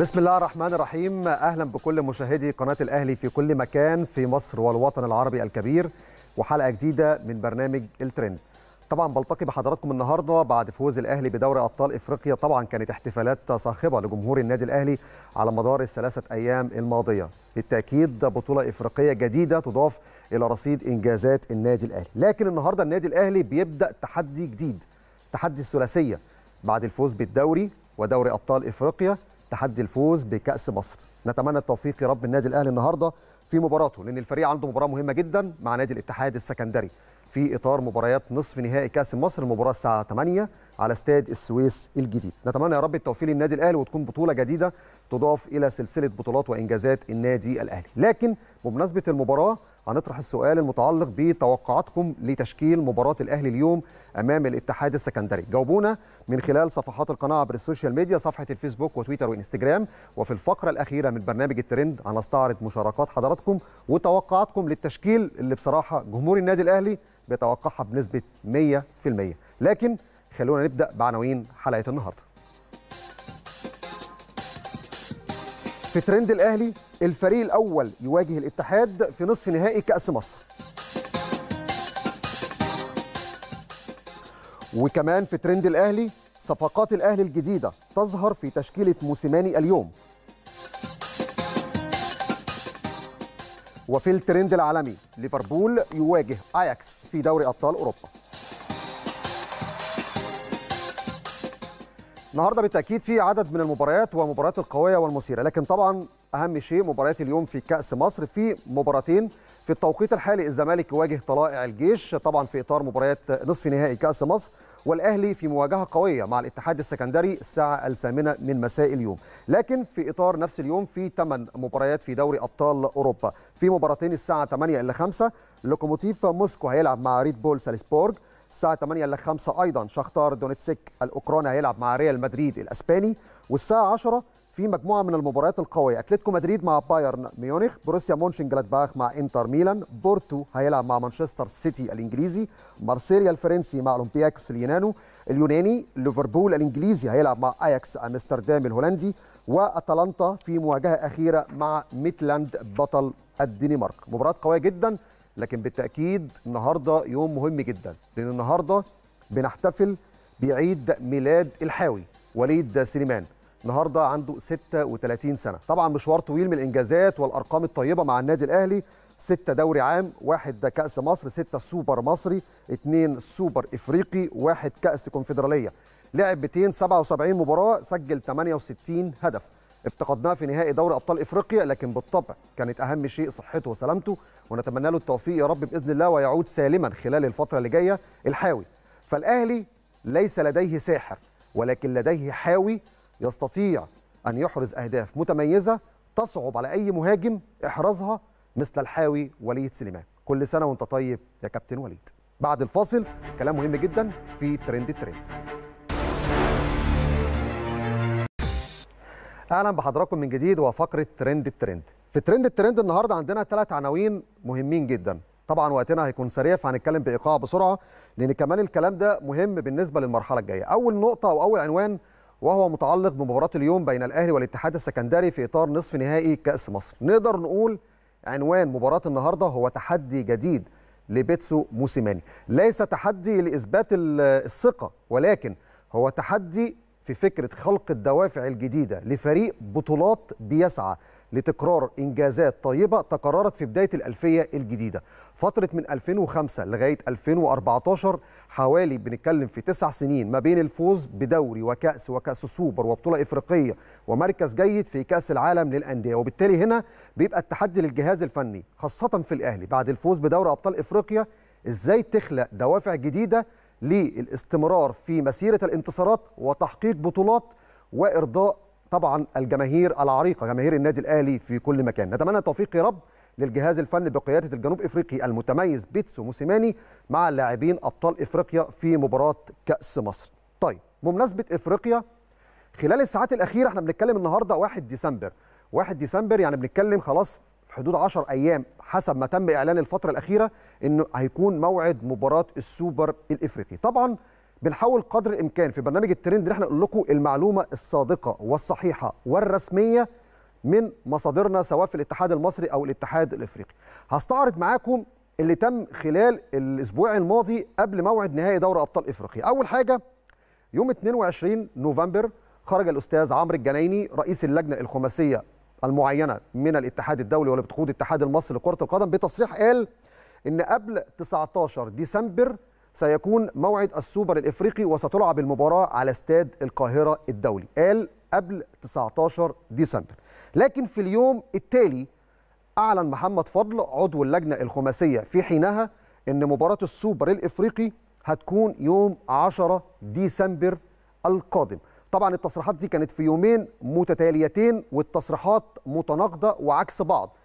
بسم الله الرحمن الرحيم اهلا بكل مشاهدي قناه الاهلي في كل مكان في مصر والوطن العربي الكبير وحلقه جديده من برنامج الترند طبعا بلتقي بحضراتكم النهارده بعد فوز الاهلي بدوري ابطال افريقيا طبعا كانت احتفالات صاخبه لجمهور النادي الاهلي على مدار الثلاثه ايام الماضيه بالتاكيد بطوله افريقيه جديده تضاف الى رصيد انجازات النادي الاهلي لكن النهارده النادي الاهلي بيبدا تحدي جديد تحدي الثلاثيه بعد الفوز بالدوري ودوري ابطال افريقيا تحدي الفوز بكاس مصر نتمنى التوفيق يا رب النادي الاهلي النهارده في مباراته لان الفريق عنده مباراه مهمه جدا مع نادي الاتحاد السكندري في اطار مباريات نصف نهائي كاس مصر المباراه الساعه 8 على استاد السويس الجديد نتمنى يا رب التوفيق للنادي الاهلي وتكون بطوله جديده تضاف الى سلسله بطولات وانجازات النادي الاهلي لكن بمناسبه المباراه هنطرح السؤال المتعلق بتوقعاتكم لتشكيل مباراة الأهلي اليوم أمام الاتحاد السكندري جاوبونا من خلال صفحات القناة عبر السوشيال ميديا صفحة الفيسبوك وتويتر وإنستجرام وفي الفقرة الأخيرة من برنامج الترند هنستعرض مشاركات حضراتكم وتوقعاتكم للتشكيل اللي بصراحة جمهور النادي الأهلي بيتوقعها بنسبة 100% لكن خلونا نبدأ بعناوين حلقة النهارده في ترند الاهلي الفريق الاول يواجه الاتحاد في نصف نهائي كاس مصر وكمان في ترند الاهلي صفقات الاهلي الجديده تظهر في تشكيله موسيماني اليوم وفي الترند العالمي ليفربول يواجه اياكس في دوري ابطال اوروبا النهارده بالتاكيد في عدد من المباريات ومباريات القويه والمثيره لكن طبعا اهم شيء مباريات اليوم في كاس مصر في مباراتين في التوقيت الحالي الزمالك يواجه طلائع الجيش طبعا في اطار مباريات نصف نهائي كاس مصر والاهلي في مواجهه قويه مع الاتحاد السكندري الساعه الثامنه من مساء اليوم لكن في اطار نفس اليوم في 8 مباريات في دوري ابطال اوروبا في مباراتين الساعه 8 الا 5 لوكوموتيف موسكو هيلعب مع ريد بول سالسبورغ الساعة 8 إلا 5 أيضا شختار دونيتسك الأوكراني هيلعب مع ريال مدريد الأسباني والساعة 10 في مجموعة من المباريات القوية أتلتيكو مدريد مع بايرن ميونخ بروسيا مونشن جلادباخ مع إنتر ميلان بورتو هيلعب مع مانشستر سيتي الإنجليزي مارسيليا الفرنسي مع أولمبياكوس اليونانو اليوناني ليفربول الإنجليزي هيلعب مع أياكس أمستردام الهولندي وأتلانتا في مواجهة أخيرة مع ميتلاند بطل الدنمارك مباراة قوية جداً لكن بالتاكيد النهارده يوم مهم جدا لان النهارده بنحتفل بعيد ميلاد الحاوي وليد سليمان النهارده عنده 36 سنه طبعا مشوار طويل من الانجازات والارقام الطيبه مع النادي الاهلي ستة دوري عام واحد كأس مصر ستة سوبر مصري اثنين سوبر افريقي واحد كأس كونفدرالية لعب 277 مباراة سجل 68 هدف افتقدناه في نهائي دوري ابطال افريقيا لكن بالطبع كانت اهم شيء صحته وسلامته ونتمنى له التوفيق يا رب باذن الله ويعود سالما خلال الفتره اللي جايه الحاوي فالاهلي ليس لديه ساحر ولكن لديه حاوي يستطيع ان يحرز اهداف متميزه تصعب على اي مهاجم احرازها مثل الحاوي وليد سليمان كل سنه وانت طيب يا كابتن وليد بعد الفاصل كلام مهم جدا في ترند الترند اهلا بحضراتكم من جديد وفقره ترند الترند في ترند الترند النهارده عندنا ثلاث عناوين مهمين جدا طبعا وقتنا هيكون سريع فهنتكلم بايقاع بسرعه لان كمان الكلام ده مهم بالنسبه للمرحله الجايه اول نقطه او اول عنوان وهو متعلق بمباراه اليوم بين الاهلي والاتحاد السكندري في اطار نصف نهائي كاس مصر نقدر نقول عنوان مباراه النهارده هو تحدي جديد لبيتسو موسيماني ليس تحدي لاثبات الثقه ولكن هو تحدي في فكرة خلق الدوافع الجديدة لفريق بطولات بيسعى لتكرار إنجازات طيبة تكررت في بداية الألفية الجديدة فترة من 2005 لغاية 2014 حوالي بنتكلم في تسع سنين ما بين الفوز بدوري وكأس وكأس سوبر وبطولة إفريقية ومركز جيد في كأس العالم للأندية وبالتالي هنا بيبقى التحدي للجهاز الفني خاصة في الأهلي بعد الفوز بدوري أبطال إفريقيا إزاي تخلق دوافع جديدة للاستمرار في مسيرة الانتصارات وتحقيق بطولات وإرضاء طبعا الجماهير العريقة جماهير النادي الأهلي في كل مكان نتمنى التوفيق يا رب للجهاز الفني بقيادة الجنوب إفريقي المتميز بيتسو موسيماني مع اللاعبين أبطال إفريقيا في مباراة كأس مصر طيب بمناسبة إفريقيا خلال الساعات الأخيرة احنا بنتكلم النهاردة 1 ديسمبر 1 ديسمبر يعني بنتكلم خلاص حدود 10 ايام حسب ما تم اعلان الفتره الاخيره انه هيكون موعد مباراه السوبر الافريقي طبعا بنحاول قدر الامكان في برنامج الترند ان احنا نقول لكم المعلومه الصادقه والصحيحه والرسميه من مصادرنا سواء في الاتحاد المصري او الاتحاد الافريقي هستعرض معاكم اللي تم خلال الاسبوع الماضي قبل موعد نهائي دوري ابطال افريقيا اول حاجه يوم 22 نوفمبر خرج الاستاذ عمرو الجنايني رئيس اللجنه الخماسيه المعينه من الاتحاد الدولي واللي بتقود اتحاد المصري لكره القدم بتصريح قال ان قبل 19 ديسمبر سيكون موعد السوبر الافريقي وستلعب المباراه على استاد القاهره الدولي قال قبل 19 ديسمبر لكن في اليوم التالي اعلن محمد فضل عضو اللجنه الخماسيه في حينها ان مباراه السوبر الافريقي هتكون يوم 10 ديسمبر القادم طبعا التصريحات دي كانت في يومين متتاليتين والتصريحات متناقضه وعكس بعض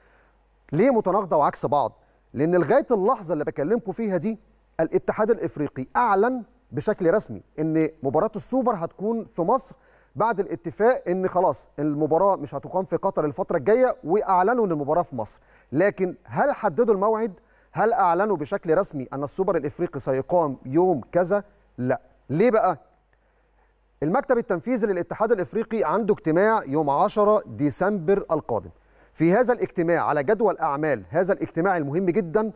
ليه متناقضه وعكس بعض لان لغايه اللحظه اللي بكلمكم فيها دي الاتحاد الافريقي اعلن بشكل رسمي ان مباراه السوبر هتكون في مصر بعد الاتفاق ان خلاص المباراه مش هتقام في قطر الفتره الجايه واعلنوا ان المباراه في مصر لكن هل حددوا الموعد هل اعلنوا بشكل رسمي ان السوبر الافريقي سيقام يوم كذا لا ليه بقى المكتب التنفيذي للاتحاد الافريقي عنده اجتماع يوم 10 ديسمبر القادم في هذا الاجتماع على جدول اعمال هذا الاجتماع المهم جدا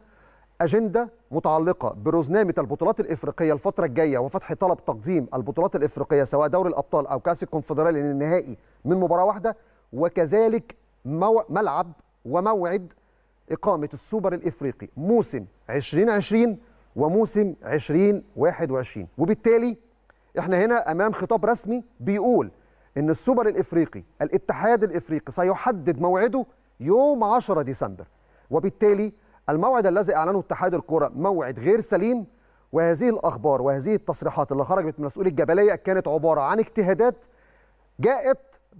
اجنده متعلقه برزنامه البطولات الافريقيه الفتره الجايه وفتح طلب تقديم البطولات الافريقيه سواء دوري الابطال او كاس الكونفدراليه للنهائي من مباراه واحده وكذلك مو... ملعب وموعد اقامه السوبر الافريقي موسم 2020 وموسم 2021 وبالتالي احنا هنا امام خطاب رسمي بيقول ان السوبر الافريقي الاتحاد الافريقي سيحدد موعده يوم 10 ديسمبر وبالتالي الموعد الذي اعلنه اتحاد الكره موعد غير سليم وهذه الاخبار وهذه التصريحات اللي خرجت من مسؤول الجبليه كانت عباره عن اجتهادات جاءت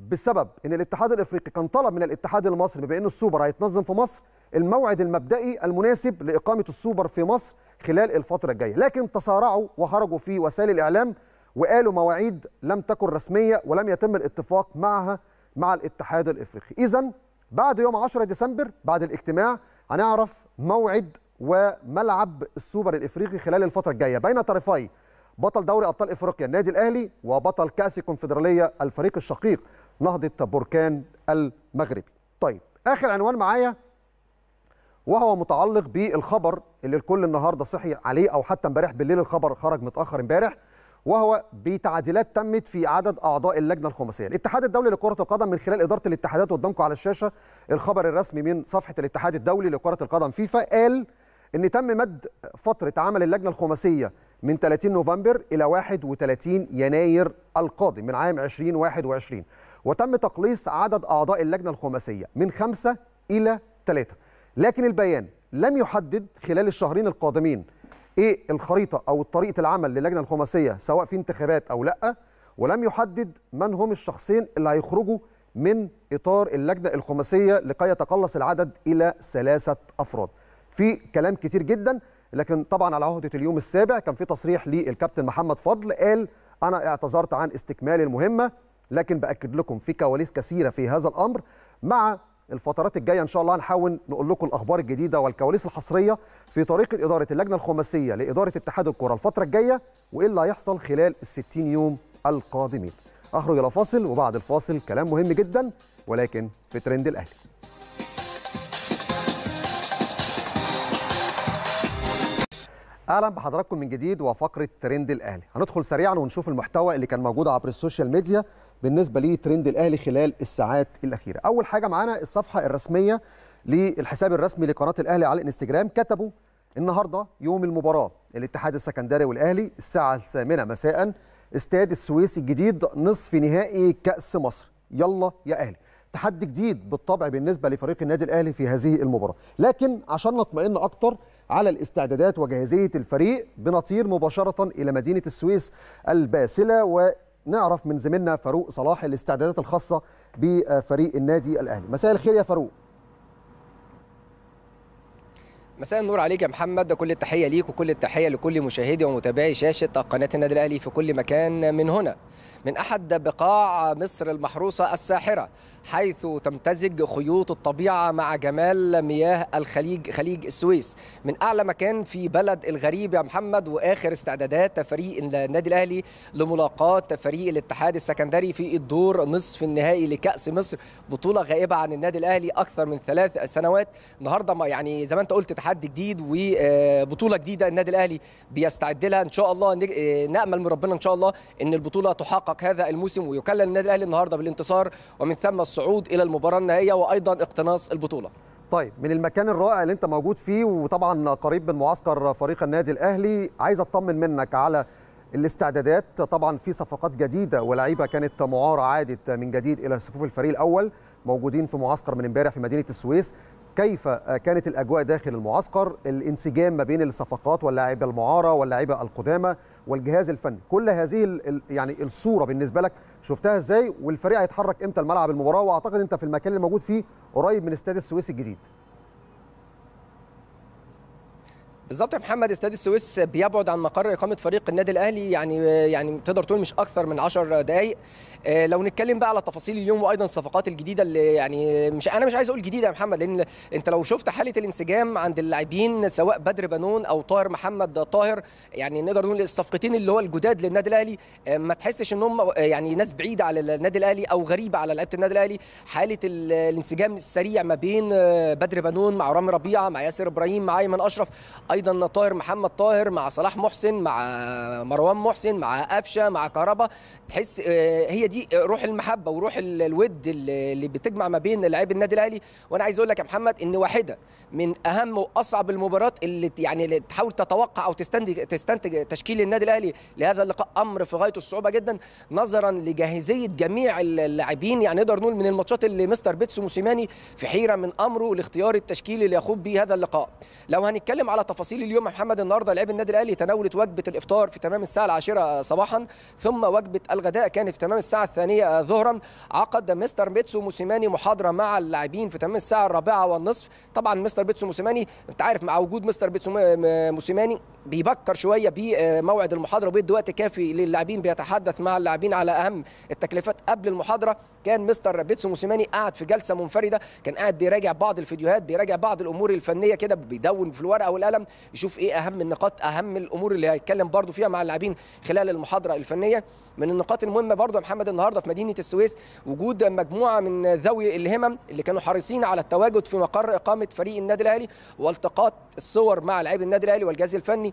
بسبب ان الاتحاد الافريقي كان طلب من الاتحاد المصري بان السوبر هيتنظم في مصر الموعد المبدئي المناسب لاقامه السوبر في مصر خلال الفتره الجايه لكن تسارعوا وخرجوا في وسائل الاعلام وقالوا مواعيد لم تكن رسميه ولم يتم الاتفاق معها مع الاتحاد الافريقي اذا بعد يوم 10 ديسمبر بعد الاجتماع هنعرف موعد وملعب السوبر الافريقي خلال الفتره الجايه بين طرفي بطل دوري ابطال افريقيا النادي الاهلي وبطل كاس الكونفدراليه الفريق الشقيق نهضه بركان المغربي طيب اخر عنوان معايا وهو متعلق بالخبر اللي الكل النهارده صحي عليه او حتى امبارح بالليل الخبر خرج متاخر امبارح وهو بتعديلات تمت في عدد اعضاء اللجنه الخماسيه الاتحاد الدولي لكره القدم من خلال اداره الاتحادات قدامكم على الشاشه الخبر الرسمي من صفحه الاتحاد الدولي لكره القدم فيفا قال ان تم مد فتره عمل اللجنه الخماسيه من 30 نوفمبر الى 31 يناير القادم من عام 2021 وتم تقليص عدد اعضاء اللجنه الخماسيه من خمسه الى ثلاثه لكن البيان لم يحدد خلال الشهرين القادمين ايه الخريطه او طريقه العمل للجنه الخماسيه سواء في انتخابات او لا ولم يحدد من هم الشخصين اللي هيخرجوا من اطار اللجنه الخماسيه لكي يتقلص العدد الى ثلاثه افراد. في كلام كتير جدا لكن طبعا على عهده اليوم السابع كان في تصريح للكابتن محمد فضل قال انا اعتذرت عن استكمال المهمه لكن باكد لكم في كواليس كثيره في هذا الامر مع الفترات الجايه ان شاء الله هنحاول نقول لكم الاخبار الجديده والكواليس الحصريه في طريقة اداره اللجنه الخماسيه لاداره اتحاد الكره الفتره الجايه وايه اللي هيحصل خلال ال 60 يوم القادمين. اخرج الى فاصل وبعد الفاصل كلام مهم جدا ولكن في ترند الاهلي. اهلا بحضراتكم من جديد وفقره ترند الاهلي هندخل سريعا ونشوف المحتوى اللي كان موجود عبر السوشيال ميديا بالنسبه لترند الاهلي خلال الساعات الاخيره اول حاجه معانا الصفحه الرسميه للحساب الرسمي لقناه الاهلي على الانستجرام كتبوا النهارده يوم المباراه الاتحاد السكندري والاهلي الساعه الثامنه مساء استاد السويس الجديد نصف نهائي كاس مصر يلا يا اهلي تحدي جديد بالطبع بالنسبه لفريق النادي الاهلي في هذه المباراه لكن عشان نطمئن اكتر على الاستعدادات وجاهزيه الفريق بنطير مباشره الى مدينه السويس الباسله و نعرف من زميلنا فاروق صلاح الاستعدادات الخاصه بفريق النادي الاهلي مساء الخير يا فاروق مساء النور عليك يا محمد كل التحيه ليك وكل التحيه لكل مشاهدي ومتابعي شاشه قناه النادي الاهلي في كل مكان من هنا من أحد بقاع مصر المحروسة الساحرة حيث تمتزج خيوط الطبيعة مع جمال مياه الخليج خليج السويس من أعلى مكان في بلد الغريب يا محمد وآخر استعدادات فريق النادي الأهلي لملاقاة فريق الاتحاد السكندري في الدور نصف النهائي لكأس مصر بطولة غائبة عن النادي الأهلي أكثر من ثلاث سنوات النهاردة يعني زي ما أنت قلت تحدي جديد وبطولة آه، جديدة النادي الأهلي بيستعد لها إن شاء الله آه، نأمل من ربنا إن شاء الله أن البطولة تحقق يحقق هذا الموسم ويكلل النادي الاهلي النهارده بالانتصار ومن ثم الصعود الى المباراه النهائيه وايضا اقتناص البطوله طيب من المكان الرائع اللي انت موجود فيه وطبعا قريب من معسكر فريق النادي الاهلي عايز اطمن منك على الاستعدادات طبعا في صفقات جديده ولاعيبه كانت معاره عادت من جديد الى صفوف الفريق الاول موجودين في معسكر من امبارح في مدينه السويس كيف كانت الاجواء داخل المعسكر الانسجام ما بين الصفقات واللاعيبه المعاره واللاعيبه القدامى والجهاز الفني كل هذه يعني الصوره بالنسبه لك شفتها ازاي والفريق هيتحرك امتى الملعب المباراه واعتقد انت في المكان اللي موجود فيه قريب من استاد السويس الجديد بالظبط يا محمد استاد السويس بيبعد عن مقر اقامه فريق النادي الاهلي يعني يعني تقدر تقول مش اكثر من 10 دقائق آه، لو نتكلم بقى على تفاصيل اليوم وايضا الصفقات الجديده اللي يعني مش انا مش عايز اقول جديده يا محمد لان انت لو شفت حاله الانسجام عند اللاعبين سواء بدر بنون او طاهر محمد طاهر يعني نقدر نقول الصفقتين اللي هو الجداد للنادي الاهلي آه، ما تحسش ان هم آه، يعني ناس بعيده على النادي الاهلي او غريبه على لعيبه النادي الاهلي حاله الانسجام السريع ما بين بدر بنون مع رامي ربيعه مع ياسر ابراهيم مع ايمن اشرف ايضا طاهر محمد طاهر مع صلاح محسن مع مروان محسن مع قفشه مع كهربا تحس آه، هي دي روح المحبه وروح الود اللي بتجمع ما بين لعيب النادي الاهلي وانا عايز اقول لك يا محمد ان واحده من اهم واصعب المباريات اللي يعني اللي تحاول تتوقع او تستنتج تستنتج تشكيل النادي الاهلي لهذا اللقاء امر في غايه الصعوبه جدا نظرا لجاهزيه جميع اللاعبين يعني نقدر نقول من الماتشات اللي مستر بيتسو موسيماني في حيره من امره لاختيار التشكيل اللي يخوض به هذا اللقاء لو هنتكلم على تفاصيل تفاصيل اليوم محمد النهارده لعيب النادي الاهلي تناولت وجبه الافطار في تمام الساعه العاشره صباحا ثم وجبه الغداء كان في تمام الساعه الثانيه ظهرا عقد مستر بيتسو موسيماني محاضره مع اللاعبين في تمام الساعه الرابعه والنصف طبعا مستر بيتسو موسيماني انت عارف مع وجود مستر بيتسو موسيماني بيبكر شويه بموعد آه، المحاضره وبيدي وقت كافي للاعبين بيتحدث مع اللاعبين على اهم التكليفات قبل المحاضره كان مستر بيتسو موسيماني قاعد في جلسه منفرده كان قاعد بيراجع بعض الفيديوهات بيراجع بعض الامور الفنيه كده بيدون في الورقه والقلم يشوف ايه اهم النقاط اهم الامور اللي هيتكلم برده فيها مع اللاعبين خلال المحاضره الفنيه من النقاط المهمه برده محمد النهارده في مدينه السويس وجود مجموعه من ذوي الهمم اللي كانوا حريصين على التواجد في مقر اقامه فريق النادي الاهلي والتقاط الصور مع لاعبي النادي الاهلي والجهاز الفني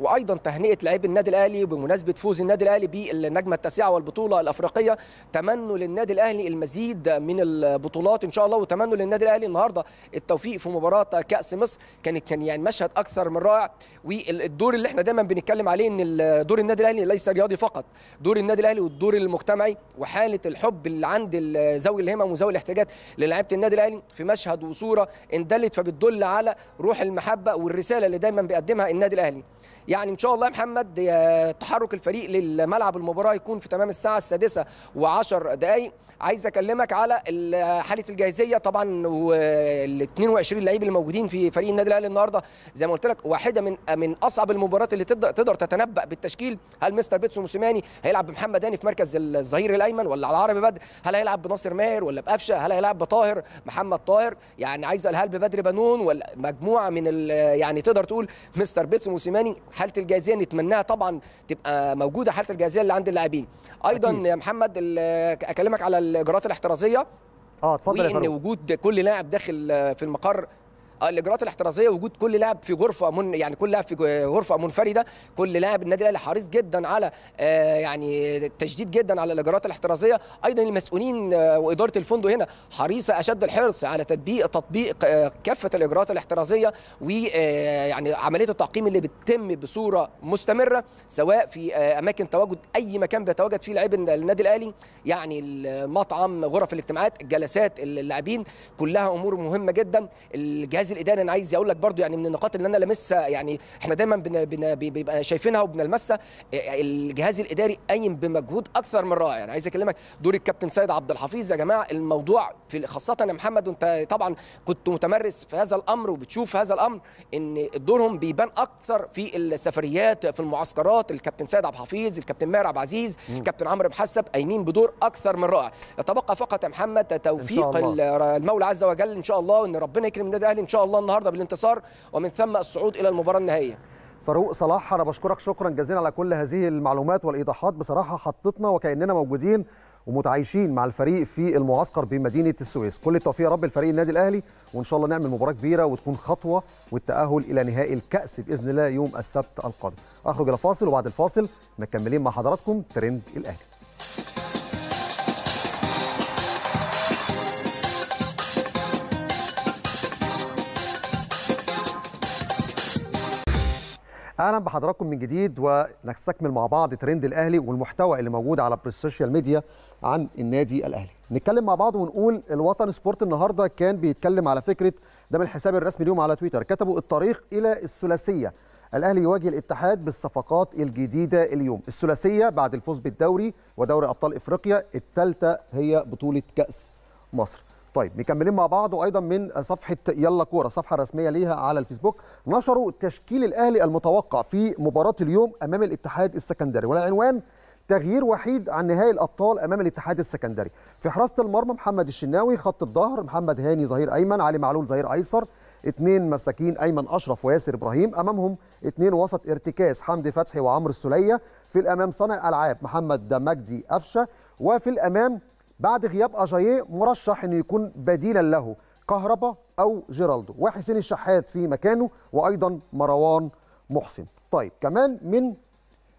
وايضا تهنئه لاعبي النادي الاهلي بمناسبه فوز النادي الاهلي بالنجمه التاسعه والبطوله الافريقيه تمنوا للنادي الاهلي المزيد من البطولات ان شاء الله وتمنوا للنادي الاهلي النهارده التوفيق في مباراه كاس مصر كانت كان يعني, يعني مشهد اكثر من رائع والدور اللي احنا دايما بنتكلم عليه ان دور النادي الاهلي ليس رياضي فقط دور النادي الاهلي والدور المجتمعي وحاله الحب اللي عند ذوي الهمم وذوي الاحتياجات للاعيبه النادي الاهلي في مشهد وصوره اندلت فبتدل على روح المحبه والرساله اللي دايما بيقدمها النادي الاهلي يعني ان شاء الله يا محمد تحرك الفريق للملعب المباراه يكون في تمام الساعه السادسه و10 دقائق عايز اكلمك على حاله الجاهزيه طبعا وال 22 لعيب الموجودين في فريق النادي الاهلي النهارده زي ما قلت لك واحده من من اصعب المباريات اللي تقدر تتنبا بالتشكيل هل مستر بيتسو موسيماني هيلعب بمحمد هاني في مركز الظهير الايمن ولا على العربي بدر هل هيلعب بناصر ماهر ولا بقفشه هل هيلعب بطاهر محمد طاهر يعني عايز هل ببدر بنون ولا مجموعه من يعني تقدر تقول مستر بيتسو موسيماني حاله الجاهزيه نتمناها طبعا تبقى موجوده حاله الجاهزيه اللي عند اللاعبين ايضا أكيد. يا محمد اكلمك على الاجراءات الاحترازيه اه اتفضل وان وجود كل لاعب داخل في المقر آه، الاجراءات الاحترازيه وجود كل لاعب في غرفه من يعني كل لاعب في غرفه منفرده كل لاعب النادي الاهلي حريص جدا على آه، يعني تشديد جدا على الاجراءات الاحترازيه ايضا المسؤولين آه، واداره الفندق هنا حريصه اشد الحرص على تطبيق تطبيق كافه الاجراءات الاحترازيه ويعني عمليه التعقيم اللي بتتم بصوره مستمره سواء في اماكن تواجد اي مكان بيتواجد فيه لاعب النادي الاهلي يعني المطعم غرف الاجتماعات جلسات اللاعبين كلها امور مهمه جدا الجهاز الادانه انا عايز اقول لك برضو يعني من النقاط اللي انا لمسها يعني احنا دايما بن بن بيبقى شايفينها وبنلمسها الجهاز الاداري قايم بمجهود اكثر من رائع يعني عايز اكلمك دور الكابتن سيد عبد الحفيظ يا جماعه الموضوع في خاصه يا محمد وانت طبعا كنت متمرس في هذا الامر وبتشوف هذا الامر ان دورهم بيبان اكثر في السفريات في المعسكرات الكابتن سيد عبد الحفيظ الكابتن ماهر عبد العزيز الكابتن عمرو محسب قايمين بدور اكثر من رائع يتبقى فقط يا محمد توفيق المولى عز وجل ان شاء الله ان ربنا يكرم النادي الاهلي ان شاء شاء الله النهارده بالانتصار ومن ثم الصعود الى المباراه النهائيه فاروق صلاح انا بشكرك شكرا جزيلا على كل هذه المعلومات والايضاحات بصراحه حطتنا وكاننا موجودين ومتعايشين مع الفريق في المعسكر بمدينه السويس كل التوفيق يا رب لفريق النادي الاهلي وان شاء الله نعمل مباراه كبيره وتكون خطوه والتاهل الى نهائي الكاس باذن الله يوم السبت القادم اخرج الى فاصل وبعد الفاصل مكملين مع حضراتكم ترند الاهلي اهلا بحضراتكم من جديد ونستكمل مع بعض ترند الاهلي والمحتوى اللي موجود على السوشيال ميديا عن النادي الاهلي نتكلم مع بعض ونقول الوطن سبورت النهارده كان بيتكلم على فكره ده من الحساب الرسمي اليوم على تويتر كتبوا الطريق الى الثلاثيه الاهلي يواجه الاتحاد بالصفقات الجديده اليوم الثلاثيه بعد الفوز بالدوري ودوري ابطال افريقيا الثالثه هي بطوله كاس مصر طيب مكملين مع بعض وايضا من صفحه يلا كوره صفحه رسميه ليها على الفيسبوك نشروا تشكيل الاهلي المتوقع في مباراه اليوم امام الاتحاد السكندري والعنوان تغيير وحيد عن نهائي الابطال امام الاتحاد السكندري في حراسه المرمى محمد الشناوي خط الظهر محمد هاني ظهير ايمن علي معلول ظهير ايسر اثنين مساكين ايمن اشرف وياسر ابراهيم امامهم اثنين وسط ارتكاز حمدي فتحي وعمرو السوليه في الامام صانع العاب محمد مجدي قفشه وفي الامام بعد غياب أجاييه مرشح أنه يكون بديلا له كهربا أو جيرالدو وحسين الشحات في مكانه وأيضا مروان محسن طيب كمان من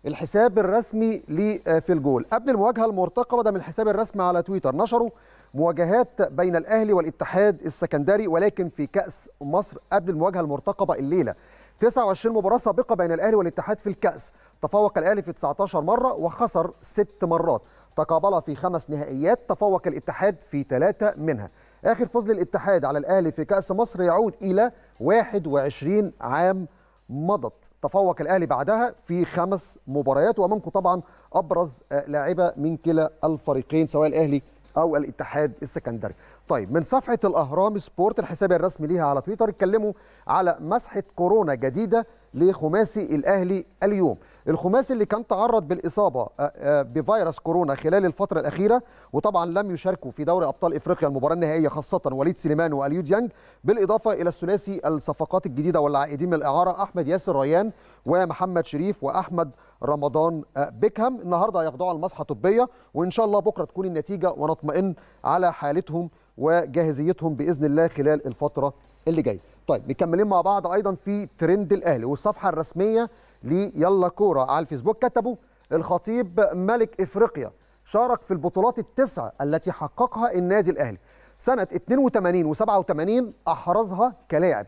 الحساب الرسمي في الجول قبل المواجهة المرتقبة ده من الحساب الرسمي على تويتر نشروا مواجهات بين الأهلي والاتحاد السكندري ولكن في كأس مصر قبل المواجهة المرتقبة الليلة 29 مباراة سابقة بين الأهلي والاتحاد في الكأس تفوق الأهلي في 19 مرة وخسر 6 مرات تقابل في خمس نهائيات تفوق الاتحاد في ثلاثة منها آخر فوز للاتحاد على الأهلي في كأس مصر يعود إلى 21 عام مضت تفوق الأهلي بعدها في خمس مباريات ومنكم طبعا أبرز لاعبة من كلا الفريقين سواء الأهلي أو الاتحاد السكندري طيب من صفحة الأهرام سبورت الحساب الرسمي ليها على تويتر اتكلموا على مسحة كورونا جديدة لخماسي الأهلي اليوم الخماسي اللي كان تعرض بالإصابة آه، آه، بفيروس كورونا خلال الفترة الأخيرة وطبعا لم يشاركوا في دوري أبطال إفريقيا المباراة النهائية خاصة وليد سليمان وأليو ديانج بالإضافة إلى الثلاثي الصفقات الجديدة والعائدين من الإعارة أحمد ياسر ريان ومحمد شريف وأحمد رمضان آه، بيكهام النهارده هياخدوها المصحه الطبيه وان شاء الله بكره تكون النتيجه ونطمئن على حالتهم وجاهزيتهم باذن الله خلال الفتره اللي جايه. طيب مكملين مع بعض ايضا في ترند الاهلي والصفحه الرسميه ليلا كوره على الفيسبوك كتبوا الخطيب ملك افريقيا شارك في البطولات التسعه التي حققها النادي الاهلي سنه 82 و87 احرزها كلاعب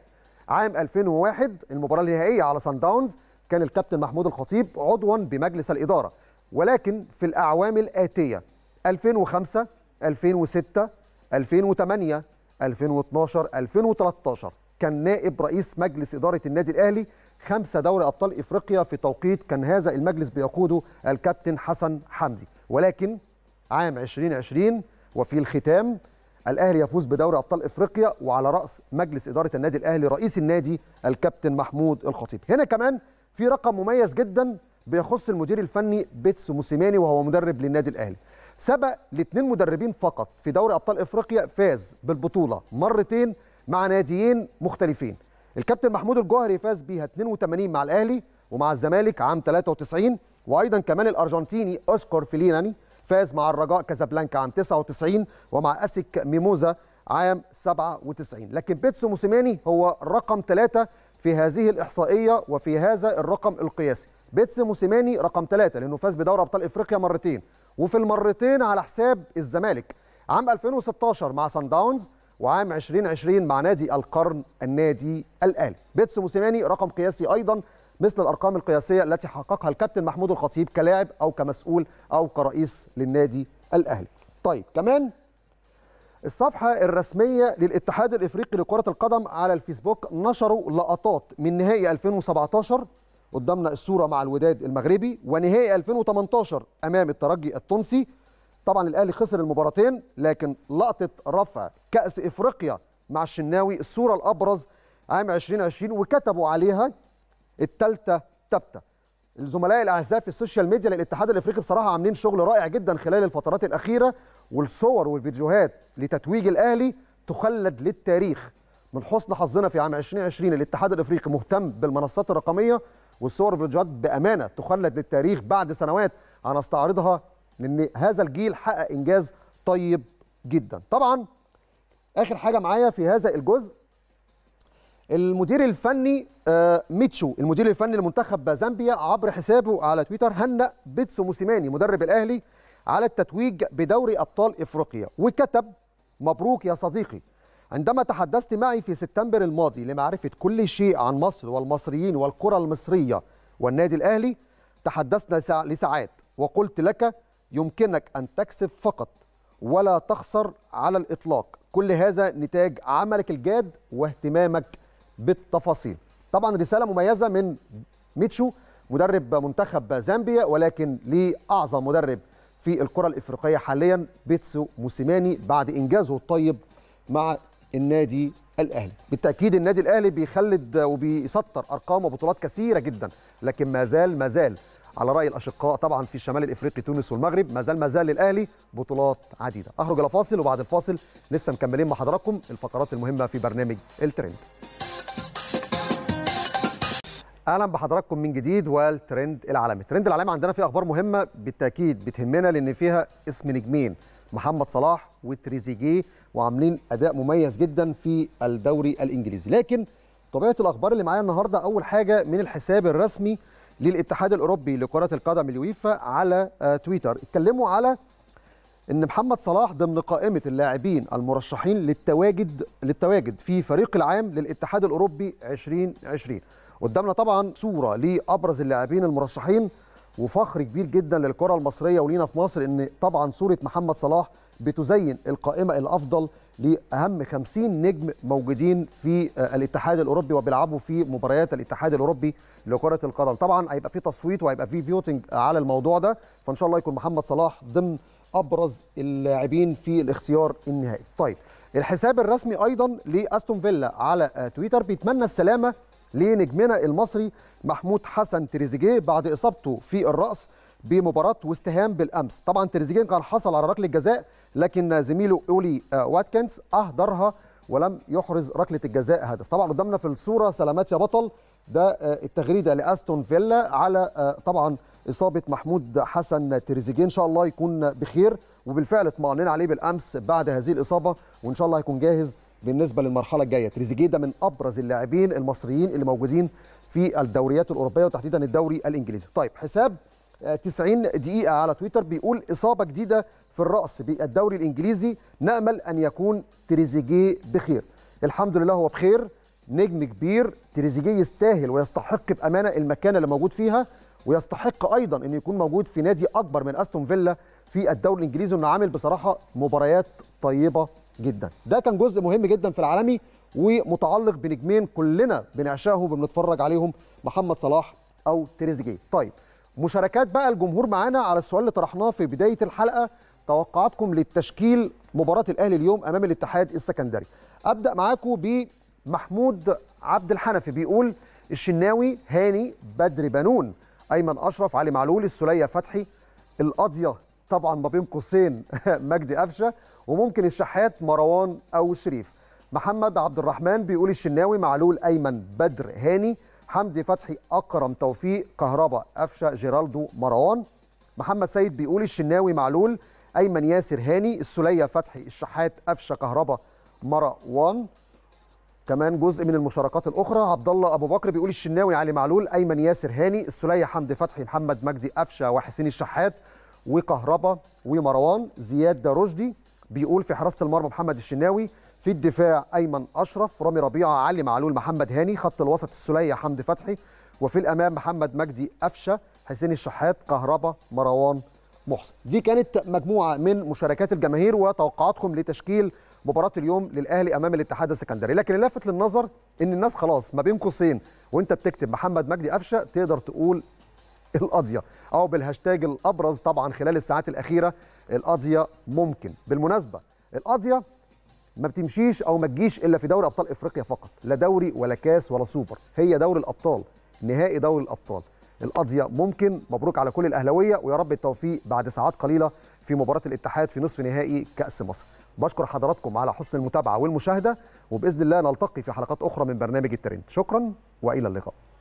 عام 2001 المباراه النهائيه على سان داونز كان الكابتن محمود الخطيب عضوا بمجلس الاداره ولكن في الاعوام الاتيه 2005 2006 2008 2012 2013 كان نائب رئيس مجلس اداره النادي الاهلي خمسة دوري أبطال إفريقيا في توقيت كان هذا المجلس بيقوده الكابتن حسن حمدي ولكن عام 2020 وفي الختام الاهلي يفوز بدوري ابطال افريقيا وعلى راس مجلس اداره النادي الاهلي رئيس النادي الكابتن محمود الخطيب هنا كمان في رقم مميز جدا بيخص المدير الفني بيتسو موسيماني وهو مدرب للنادي الاهلي سبق لاثنين مدربين فقط في دوري ابطال افريقيا فاز بالبطوله مرتين مع ناديين مختلفين الكابتن محمود الجوهري فاز بيها 82 مع الاهلي ومع الزمالك عام 93 وايضا كمان الارجنتيني اوسكار فيليناني فاز مع الرجاء كازابلانكا عام 99 ومع اسك ميموزا عام 97 لكن بيتسو موسيماني هو رقم ثلاثة في هذه الإحصائية وفي هذا الرقم القياسي بيتسو موسيماني رقم ثلاثة لأنه فاز بدوري أبطال إفريقيا مرتين وفي المرتين على حساب الزمالك عام 2016 مع سان داونز وعام 2020 مع نادي القرن النادي الاهلي بيتس موسيماني رقم قياسي ايضا مثل الارقام القياسيه التي حققها الكابتن محمود الخطيب كلاعب او كمسؤول او كرئيس للنادي الاهلي طيب كمان الصفحة الرسمية للاتحاد الإفريقي لكرة القدم على الفيسبوك نشروا لقطات من نهائي 2017 قدامنا الصورة مع الوداد المغربي ونهائي 2018 أمام الترجي التونسي طبعا الاهلي خسر المباراتين لكن لقطه رفع كاس افريقيا مع الشناوي الصوره الابرز عام 2020 وكتبوا عليها التالته ثابته الزملاء الاعزاء في السوشيال ميديا للاتحاد الافريقي بصراحه عاملين شغل رائع جدا خلال الفترات الاخيره والصور والفيديوهات لتتويج الاهلي تخلد للتاريخ من حسن حظنا في عام 2020 الاتحاد الافريقي مهتم بالمنصات الرقميه والصور والفيديوهات بامانه تخلد للتاريخ بعد سنوات هنستعرضها لان هذا الجيل حقق انجاز طيب جدا طبعا اخر حاجه معايا في هذا الجزء المدير الفني آه، ميتشو المدير الفني لمنتخب زامبيا عبر حسابه على تويتر هنأ بيتسو موسيماني مدرب الاهلي على التتويج بدوري ابطال افريقيا وكتب مبروك يا صديقي عندما تحدثت معي في سبتمبر الماضي لمعرفه كل شيء عن مصر والمصريين والكره المصريه والنادي الاهلي تحدثنا لساعات وقلت لك يمكنك أن تكسب فقط ولا تخسر على الإطلاق كل هذا نتاج عملك الجاد واهتمامك بالتفاصيل طبعا رسالة مميزة من ميتشو مدرب منتخب زامبيا ولكن لأعظم مدرب في الكرة الإفريقية حاليا بيتسو موسيماني بعد إنجازه الطيب مع النادي الاهلي بالتاكيد النادي الاهلي بيخلد وبيسطر ارقام وبطولات كثيره جدا لكن ما زال ما زال على راي الاشقاء طبعا في الشمال الافريقي تونس والمغرب ما زال ما زال للاهلي بطولات عديده اخرج الى فاصل وبعد الفاصل لسه مكملين مع حضراتكم الفقرات المهمه في برنامج الترند اهلا بحضراتكم من جديد والترند العالمي الترند العالمي عندنا فيه اخبار مهمه بالتاكيد بتهمنا لان فيها اسم نجمين محمد صلاح وتريزيجيه وعاملين اداء مميز جدا في الدوري الانجليزي لكن طبيعه الاخبار اللي معايا النهارده اول حاجه من الحساب الرسمي للاتحاد الاوروبي لكره القدم اليويفا على آه، تويتر اتكلموا على ان محمد صلاح ضمن قائمه اللاعبين المرشحين للتواجد للتواجد في فريق العام للاتحاد الاوروبي 2020 قدامنا طبعا صوره لابرز اللاعبين المرشحين وفخر كبير جدا للكره المصريه ولينا في مصر ان طبعا صوره محمد صلاح بتزين القائمه الافضل لاهم 50 نجم موجودين في آه، الاتحاد الاوروبي وبيلعبوا في مباريات الاتحاد الاوروبي لكره القدم طبعا هيبقى في تصويت وهيبقى في فيوتنج على الموضوع ده فان شاء الله يكون محمد صلاح ضمن ابرز اللاعبين في الاختيار النهائي طيب الحساب الرسمي ايضا لاستون فيلا على آه، تويتر بيتمنى السلامه لنجمنا المصري محمود حسن تريزيجيه بعد اصابته في الراس بمباراه واستهام بالامس طبعا تريزيجيه كان حصل على ركله جزاء لكن زميله اولي آه، واتكنز اهدرها ولم يحرز ركله الجزاء هدف طبعا قدامنا في الصوره سلامات يا بطل ده آه، التغريده لاستون فيلا على آه، طبعا اصابه محمود حسن تريزيجيه ان شاء الله يكون بخير وبالفعل اطمأننا عليه بالامس بعد هذه الاصابه وان شاء الله هيكون جاهز بالنسبه للمرحله الجايه تريزيجيه ده من ابرز اللاعبين المصريين اللي موجودين في الدوريات الاوروبيه وتحديدا الدوري الانجليزي طيب حساب 90 آه، دقيقه على تويتر بيقول اصابه جديده في الراس بالدوري الانجليزي نامل ان يكون تريزيجيه بخير الحمد لله هو بخير نجم كبير تريزيجيه يستاهل ويستحق بامانه المكانه اللي موجود فيها ويستحق ايضا انه يكون موجود في نادي اكبر من استون فيلا في الدوري الانجليزي وانه عامل بصراحه مباريات طيبه جدا ده كان جزء مهم جدا في العالمي ومتعلق بنجمين كلنا بنعشاهم وبنتفرج عليهم محمد صلاح او تريزيجيه طيب مشاركات بقى الجمهور معانا على السؤال اللي طرحناه في بدايه الحلقه توقعاتكم للتشكيل مباراه الاهلي اليوم امام الاتحاد السكندري ابدا معاكم بمحمود عبد الحنفي بيقول الشناوي هاني بدر بنون ايمن اشرف علي معلول السليه فتحي القاضيه طبعا ما بين قوسين مجدي قفشه وممكن الشحات مروان او شريف محمد عبد الرحمن بيقول الشناوي معلول ايمن بدر هاني حمدي فتحي اكرم توفيق كهربا قفشه جيرالدو مروان محمد سيد بيقول الشناوي معلول ايمن ياسر هاني السليه فتحي الشحات قفشه كهربا مروان كمان جزء من المشاركات الاخرى عبد الله ابو بكر بيقول الشناوي علي معلول ايمن ياسر هاني السليه حمدي فتحي محمد مجدي قفشه وحسين الشحات وكهربا ومروان زياد رشدي بيقول في حراسه المرمى محمد الشناوي في الدفاع ايمن اشرف رامي ربيعه علي معلول محمد هاني خط الوسط السليه حمدي فتحي وفي الامام محمد مجدي قفشه حسين الشحات كهربا مروان محسن دي كانت مجموعه من مشاركات الجماهير وتوقعاتكم لتشكيل مباراه اليوم للاهلي امام الاتحاد السكندري لكن اللافت للنظر ان الناس خلاص ما بين قوسين وانت بتكتب محمد مجدي قفشه تقدر تقول القاضيه او بالهاشتاج الابرز طبعا خلال الساعات الاخيره القاضيه ممكن بالمناسبه القاضيه ما بتمشيش او ما تجيش الا في دوري ابطال افريقيا فقط لا دوري ولا كاس ولا سوبر هي دوري الابطال نهائي دوري الابطال القضيه ممكن مبروك على كل الاهلاويه ويا رب التوفيق بعد ساعات قليله في مباراه الاتحاد في نصف نهائي كاس مصر بشكر حضراتكم على حسن المتابعه والمشاهده وباذن الله نلتقي في حلقات اخرى من برنامج الترند شكرا والى اللقاء